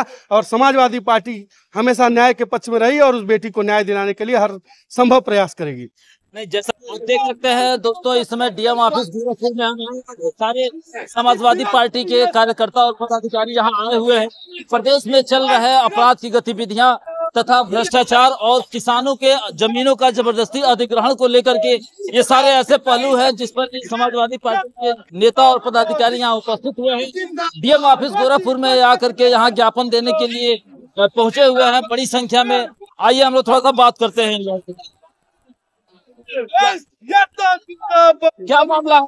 और समाजवादी पार्टी हमेशा न्याय के पक्ष में रही और उस बेटी को न्याय दिलाने के लिए हर संभव प्रयास करेगी नहीं जैसा आप देख सकते हैं दोस्तों इस समय डीएम ऑफिस गोरखपुर में सारे समाजवादी पार्टी के कार्यकर्ता और पदाधिकारी यहाँ आए हुए हैं प्रदेश में चल रहे अपराध की गतिविधियां तथा भ्रष्टाचार और किसानों के जमीनों का जबरदस्ती अधिग्रहण को लेकर के ये सारे ऐसे पहलू हैं जिस पर समाजवादी पार्टी के नेता और पदाधिकारी यहाँ उपस्थित हुए हैं डीएम ऑफिस गोरखपुर में आकर के यहाँ ज्ञापन देने के लिए पहुंचे हुए हैं बड़ी संख्या में आइए हम लोग थोड़ा सा बात करते हैं क्या मामला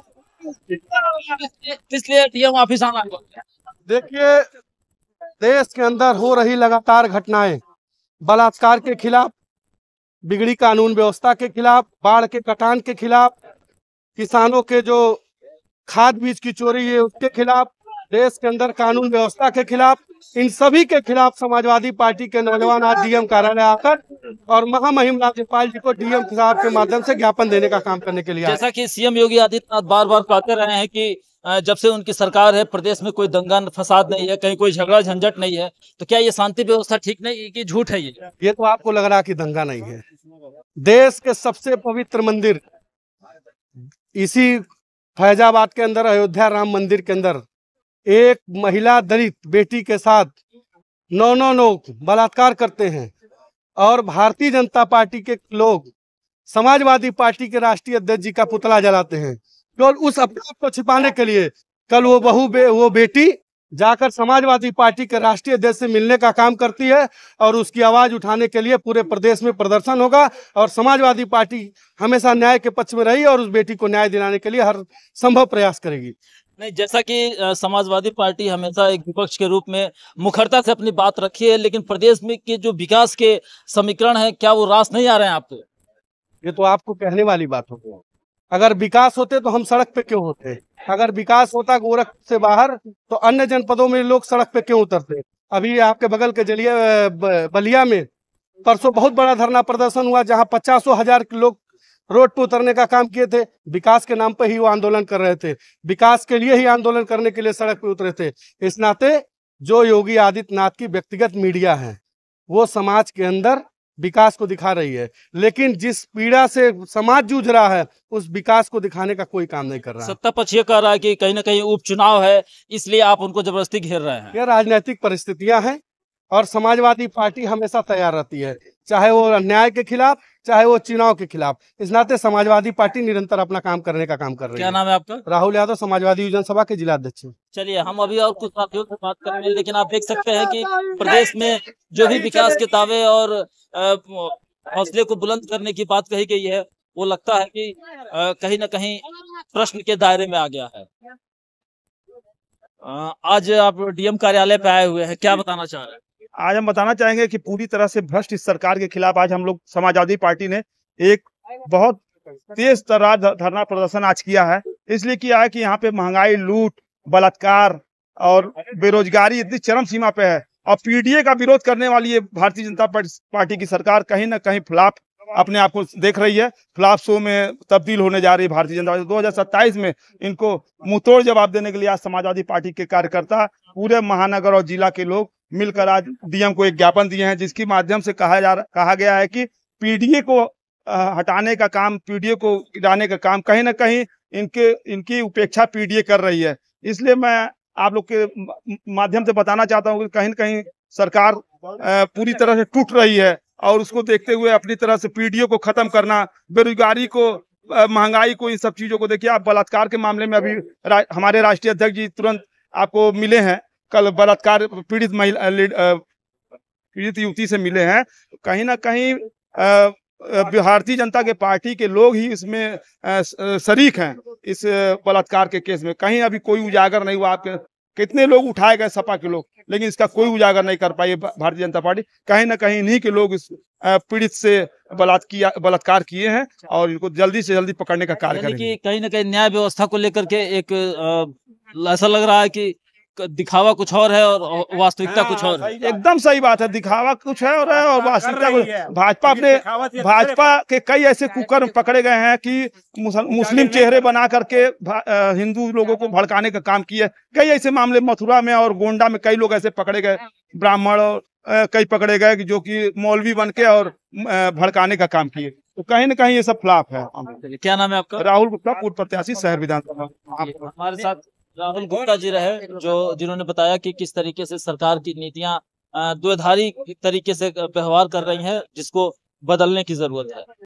इसलिए डीएम ऑफिस आना देखिए देश के अंदर हो रही लगातार घटनाएं बलात्कार के खिलाफ बिगड़ी कानून व्यवस्था के खिलाफ बाढ़ के कटान के खिलाफ किसानों के जो खाद बीज की चोरी है उसके खिलाफ देश के अंदर कानून व्यवस्था के खिलाफ इन सभी के खिलाफ समाजवादी पार्टी के नौजवान आज डीएम कार्यालय आकर और महामहिम राज्यपाल जी को डीएम साहब के माध्यम से ज्ञापन देने का काम करने के लिए जैसा कि सीएम योगी आदित्यनाथ बार बार कहते रहे हैं कि जब से उनकी सरकार है प्रदेश में कोई दंगा फसाद नहीं है कहीं कोई झगड़ा झंझट नहीं है तो क्या ये शांति व्यवस्था ठीक नहीं कि झूठ है ये ये तो आपको लग रहा कि दंगा नहीं है देश के सबसे पवित्र मंदिर इसी फैजाबाद के अंदर अयोध्या राम मंदिर के अंदर एक महिला दलित बेटी के साथ नौ नौ लोग बलात्कार करते हैं और भारतीय जनता पार्टी के लोग समाजवादी पार्टी के राष्ट्रीय अध्यक्ष जी का पुतला जलाते हैं केवल उस अपने आप को छिपाने के लिए कल वो बहू बे, वो बेटी जाकर समाजवादी पार्टी के राष्ट्रीय अध्यक्ष से मिलने का काम करती है और उसकी आवाज उठाने के लिए पूरे प्रदेश में प्रदर्शन होगा और समाजवादी पार्टी हमेशा न्याय के पक्ष में रही और उस बेटी को न्याय दिलाने के लिए हर संभव प्रयास करेगी नहीं जैसा कि समाजवादी पार्टी हमेशा एक विपक्ष के रूप में मुखरता से अपनी बात रखी है लेकिन प्रदेश में के जो विकास के समीकरण है क्या वो रास नहीं आ रहे हैं आपको ये तो आपको कहने वाली बात होती है अगर विकास होते तो हम सड़क पे क्यों होते अगर विकास होता गोरख से बाहर तो अन्य जनपदों में लोग सड़क पे क्यों उतरते अभी आपके बगल के जलिया बलिया में परसों बहुत बड़ा धरना प्रदर्शन हुआ जहां पचासों हजार लोग रोड पे उतरने का काम किए थे विकास के नाम पर ही वो आंदोलन कर रहे थे विकास के लिए ही आंदोलन करने के लिए सड़क पे उतरे थे इस नाते जो योगी आदित्यनाथ की व्यक्तिगत मीडिया है वो समाज के अंदर विकास को दिखा रही है लेकिन जिस पीड़ा से समाज जूझ रहा है उस विकास को दिखाने का कोई काम नहीं कर रहा सत्ता पक्ष ये कह रहा है कि कहीं ना कहीं उपचुनाव है इसलिए आप उनको जबरदस्ती घेर रहे हैं यह राजनीतिक परिस्थितियां हैं और समाजवादी पार्टी हमेशा तैयार रहती है चाहे वो अन्याय के खिलाफ चाहे वो चुनाव के खिलाफ इस नाते समाजवादी पार्टी निरंतर अपना काम करने का काम कर रही है क्या नाम है आपका राहुल यादव समाजवादी योजन सभा के जिला अध्यक्ष चलिए हम अभी और कुछ साथियों से बात करेंगे लेकिन आप देख सकते हैं कि प्रदेश में जो भी विकास के दावे और हौसले को बुलंद करने की बात कही गई है वो लगता है की कहीं ना कहीं प्रश्न के दायरे में आ गया है आज आप डीएम कार्यालय पे आए हुए हैं क्या बताना चाह रहे हैं आज हम बताना चाहेंगे कि पूरी तरह से भ्रष्ट इस सरकार के खिलाफ आज हम लोग समाजवादी पार्टी ने एक बहुत तेज तरह धरना प्रदर्शन आज किया है इसलिए किया है कि यहाँ पे महंगाई लूट बलात्कार और बेरोजगारी इतनी चरम सीमा पे है और पीडीए का विरोध करने वाली ये भारतीय जनता पार्टी की सरकार कहीं ना कहीं फ्लाप अपने आप को देख रही है फ्लाप शो में तब्दील होने जा रही है भारतीय जनता पार्टी दो हजार सत्ताईस में इनको मुंहतोड़ जवाब देने के लिए आज समाजवादी पार्टी के कार्यकर्ता पूरे महानगर और जिला के लोग मिलकर आज डीएम को एक ज्ञापन दिए हैं जिसके माध्यम से कहा जा कहा गया है कि पीडीए को हटाने का काम पीडीए को गिराने का काम कहीं ना कहीं इनके इनकी उपेक्षा पीडीए कर रही है इसलिए मैं आप लोग के माध्यम से बताना चाहता हूँ कि कहीं ना कहीं सरकार पूरी तरह से टूट रही है और उसको देखते हुए अपनी तरह से पीडीओ को खत्म करना बेरोजगारी को महंगाई को इन सब चीजों को देखिए आप बलात्कार के मामले में अभी रा, हमारे राष्ट्रीय अध्यक्ष जी तुरंत आपको मिले हैं कल बलात्कार पीड़ित महिला पीड़ित युवती से मिले हैं कहीं ना कहीं भारतीय जनता के पार्टी के लोग ही इसमें शरीक हैं इस बलात्कार के केस में कहीं अभी कोई उजागर नहीं हुआ आपके कितने लोग उठाए गए सपा के लोग लेकिन इसका कोई उजागर नहीं कर पाई भारतीय जनता पार्टी कहीं ना कहीं इन्हीं के लोग इस पीड़ित से बलात्कार किए हैं और इनको जल्दी से जल्दी पकड़ने का कार्य कहीं ना कहीं न्याय व्यवस्था को लेकर के एक ऐसा लग रहा है की दिखावा कुछ और है और हाँ, वास्तविकता हाँ, कुछ और एकदम सही बात है दिखावा कुछ है और है अच्छा, और वास्तविकता कुछ भाजपा अपने भाजपा के कई ऐसे कुकर पकड़े गए हैं कि मुस्लिम चेहरे बना करके हिंदू लोगों को भड़काने का काम किया कई ऐसे मामले मथुरा में और गोंडा में कई लोग ऐसे पकड़े गए ब्राह्मण और कई पकड़े गए जो की मौलवी बन के और भड़काने का काम किए तो कहीं ना कहीं ये सब फ्लाप है क्या नाम है आपका राहुल गुप्ता पूर्व प्रत्याशी शहर विधानसभा हमारे साथ राहुल गुप्ता जी रहे जो जिन्होंने बताया कि किस तरीके से सरकार की नीतियां द्विधारी तरीके से व्यवहार कर रही हैं जिसको बदलने की जरूरत है